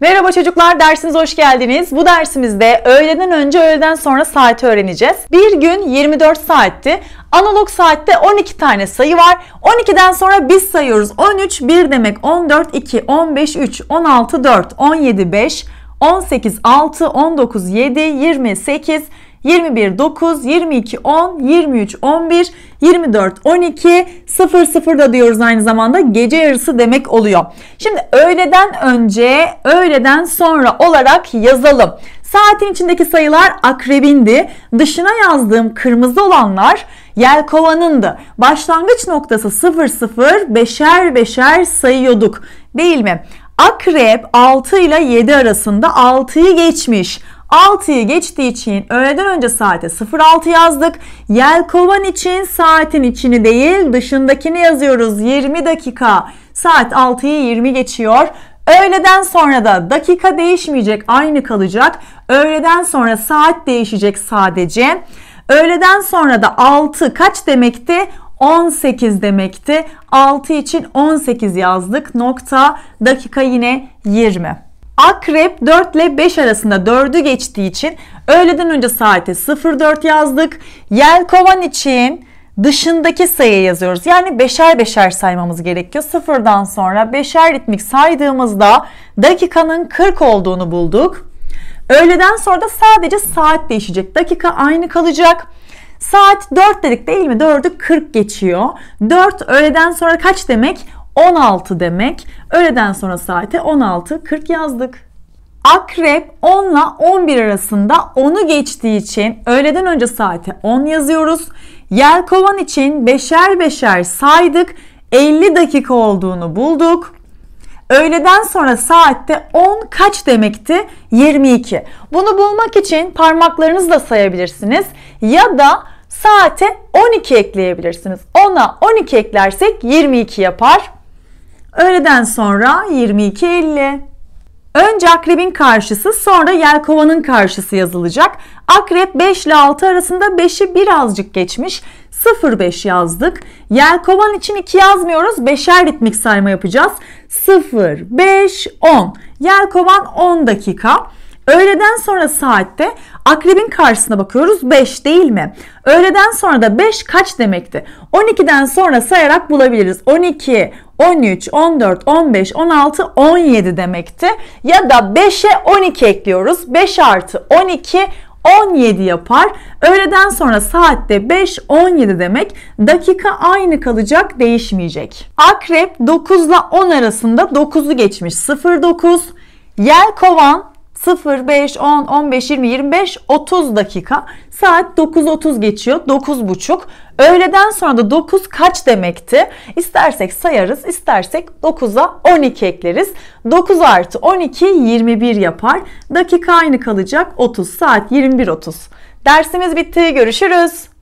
Merhaba çocuklar, Dersiniz hoş geldiniz. Bu dersimizde öğleden önce öğleden sonra saati öğreneceğiz. Bir gün 24 saatti. Analog saatte 12 tane sayı var. 12'den sonra biz sayıyoruz. 13 1 demek, 14 2, 15 3, 16 4, 17 5, 18 6, 19 7, 28 21 9, 22 10, 23 11, 24 12, 00 0 da diyoruz aynı zamanda gece yarısı demek oluyor. Şimdi öğleden önce, öğleden sonra olarak yazalım. Saatin içindeki sayılar akrebindi. Dışına yazdığım kırmızı olanlar yelkovanındı. Başlangıç noktası 00 beşer beşer sayıyorduk değil mi? Akrep 6 ile 7 arasında 6'yı geçmiş. 6'yı geçtiği için öğleden önce saate 06 yazdık. Yelkovan için saatin içini değil dışındakini yazıyoruz. 20 dakika. Saat 6'yı 20 geçiyor. Öğleden sonra da dakika değişmeyecek, aynı kalacak. Öğleden sonra saat değişecek sadece. Öğleden sonra da 6 kaç demekti? 18 demekti. 6 için 18 yazdık. Nokta dakika yine 20. Akrep 4 ile 5 arasında 4'ü geçtiği için öğleden önce saate 04 yazdık. Yelkovan için dışındaki sayı yazıyoruz. Yani beşer beşer saymamız gerekiyor. Sıfırdan sonra beşer ritmik saydığımızda dakikanın 40 olduğunu bulduk. Öğleden sonra da sadece saat değişecek. Dakika aynı kalacak. Saat 4 dedik değil mi? 4'ü 40 geçiyor. 4 öğleden sonra kaç demek? 16 demek. Öğleden sonra saate 16.40 yazdık. Akrep 10 ile 11 arasında 10'u geçtiği için öğleden önce saate 10 yazıyoruz. Yelkovan için beşer beşer saydık. 50 dakika olduğunu bulduk. Öğleden sonra saatte 10 kaç demekti? 22. Bunu bulmak için parmaklarınızla sayabilirsiniz ya da saate 12 ekleyebilirsiniz. 10'a 12 eklersek 22 yapar. 22'den sonra 22.50. Önce akrebin karşısı sonra yelkovanın karşısı yazılacak. Akrep 5 ile 6 arasında 5'i birazcık geçmiş. 05 yazdık. Yelkovan için 2 yazmıyoruz. 5'er ritmik sayma yapacağız. 0, 5, 10. Yelkovan 10 dakika. Öğleden sonra saatte akrebin karşısına bakıyoruz 5 değil mi? Öğleden sonra da 5 kaç demekti? 12'den sonra sayarak bulabiliriz. 12, 13, 14, 15, 16, 17 demekti. Ya da 5'e 12 ekliyoruz. 5 artı 12, 17 yapar. Öğleden sonra saatte 5 17 demek. Dakika aynı kalacak, değişmeyecek. Akrep 9 ile 10 arasında 9'u geçmiş. 09 Yelkovan 0, 5, 10, 15, 20, 25, 30 dakika. Saat 9.30 geçiyor. 9.30. Öğleden sonra da 9 kaç demekti? İstersek sayarız, istersek 9'a 12 ekleriz. 9 artı 12 21 yapar. Dakika aynı kalacak 30 saat 21.30. Dersimiz bitti. Görüşürüz.